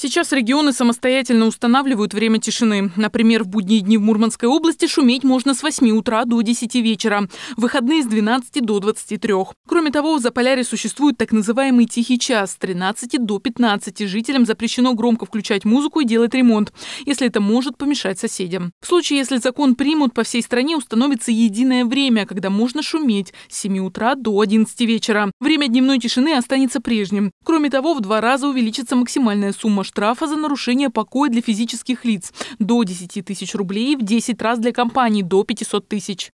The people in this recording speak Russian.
Сейчас регионы самостоятельно устанавливают время тишины. Например, в будние дни в Мурманской области шуметь можно с 8 утра до 10 вечера, выходные с 12 до 23. Кроме того, в Заполяре существует так называемый «тихий час» с 13 до 15. Жителям запрещено громко включать музыку и делать ремонт, если это может помешать соседям. В случае, если закон примут, по всей стране установится единое время, когда можно шуметь с 7 утра до 11 вечера. Время дневной тишины останется прежним. Кроме того, в два раза увеличится максимальная сумма штрафа за нарушение покоя для физических лиц до 10 тысяч рублей, в 10 раз для компаний до 500 тысяч.